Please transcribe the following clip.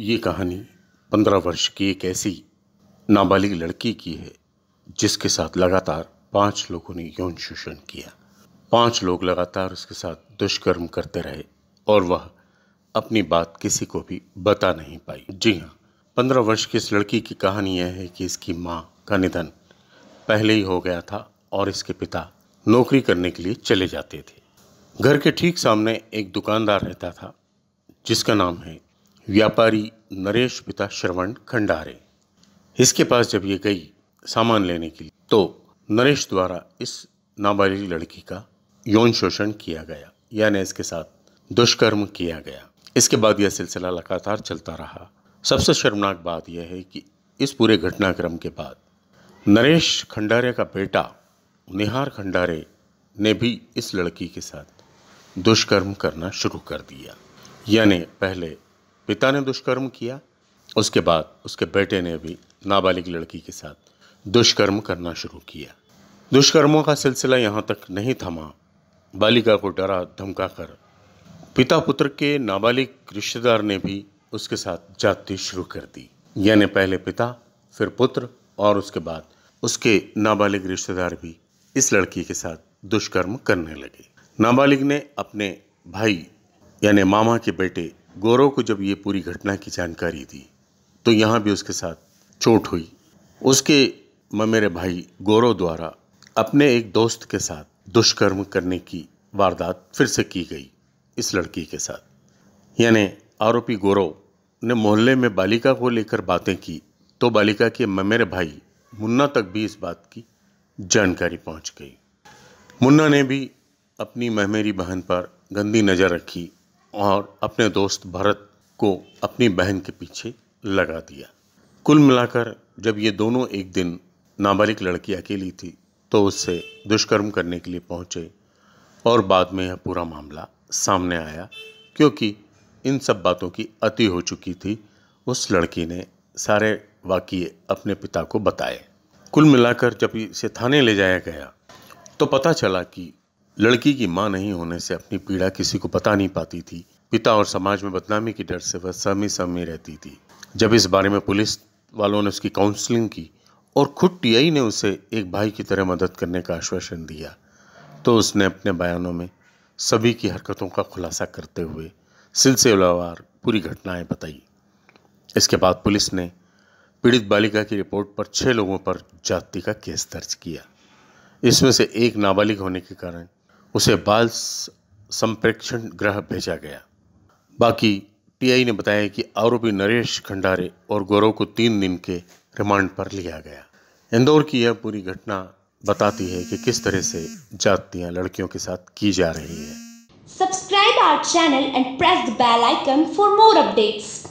ये कहानी पंद्रह वर्ष की एक ऐसी नाबालिग लड़की की है जिसके साथ लगातार पांच लोगों ने यौन शोषण किया पांच लोग लगातार उसके साथ दुष्कर्म करते रहे और वह अपनी बात किसी को भी बता नहीं पाई जी हाँ पंद्रह वर्ष की इस लड़की की कहानी यह है कि इसकी माँ का निधन पहले ही हो गया था और इसके पिता नौकरी करने के लिए चले जाते थे घर के ठीक सामने एक दुकानदार रहता था जिसका नाम है व्यापारी नरेश पिता श्रवण खंडारे इसके पास जब ये गई सामान लेने के लिए तो नरेश द्वारा इस नाबालिग लड़की का यौन शोषण किया गया यानी इसके साथ दुष्कर्म किया गया इसके बाद यह सिलसिला लगातार चलता रहा सबसे शर्मनाक बात यह है कि इस पूरे घटनाक्रम के बाद नरेश खंडारे का बेटा निहार खंडारे ने भी इस लड़की के साथ दुष्कर्म करना शुरू कर दिया यानी पहले पिता ने दुष्कर्म किया उसके बाद उसके बेटे ने भी नाबालिग लड़की के साथ दुष्कर्म करना शुरू किया दुष्कर्मों का सिलसिला यहाँ तक नहीं थमा बालिका को डरा धमका कर पिता पुत्र के नाबालिग रिश्तेदार ने भी उसके साथ जाति शुरू कर दी यानी पहले पिता फिर पुत्र और उसके बाद उसके नाबालिग रिश्तेदार भी इस लड़की के साथ दुष्कर्म करने लगे नाबालिग ने अपने भाई यानी मामा के बेटे गौरव को जब ये पूरी घटना की जानकारी दी तो यहाँ भी उसके साथ चोट हुई उसके मेरे भाई गौरव द्वारा अपने एक दोस्त के साथ दुष्कर्म करने की वारदात फिर से की गई इस लड़की के साथ यानी आरोपी गौरव ने मोहल्ले में बालिका को लेकर बातें की तो बालिका के ममेरे भाई मुन्ना तक भी इस बात की जानकारी पहुंच गई मुन्ना ने भी अपनी महमेरी बहन पर गंदी नज़र रखी और अपने दोस्त भरत को अपनी बहन के पीछे लगा दिया कुल मिलाकर जब ये दोनों एक दिन नाबालिग लड़की अकेली थी तो उससे दुष्कर्म करने के लिए पहुँचे और बाद में यह पूरा मामला सामने आया क्योंकि इन सब बातों की अति हो चुकी थी उस लड़की ने सारे वाक्य अपने पिता को बताए कुल मिलाकर जब इसे थाने ले जाया गया तो पता चला कि लड़की की मां नहीं होने से अपनी पीड़ा किसी को बता नहीं पाती थी पिता और समाज में बदनामी के डर से वह सहमी सहमी रहती थी जब इस बारे में पुलिस वालों ने उसकी काउंसलिंग की और खुद टीआई ने उसे एक भाई की तरह मदद करने का आश्वासन दिया तो उसने अपने बयानों में सभी की हरकतों का खुलासा करते हुए सिलसिलेवार पूरी घटनाएं बताई इसके बाद पुलिस ने पीड़ित बालिका की रिपोर्ट पर छः लोगों पर जाति का केस दर्ज किया इसमें से एक नाबालिग होने के कारण उसे बाल संप्रेक्षण ग्रह भेजा गया बाकी टीआई ने बताया कि आरोपी नरेश खंडारे और गौरव को तीन दिन के रिमांड पर लिया गया इंदौर की यह पूरी घटना बताती है कि किस तरह से जातियां लड़कियों के साथ की जा रही है subscribe our channel and press the bell icon for more updates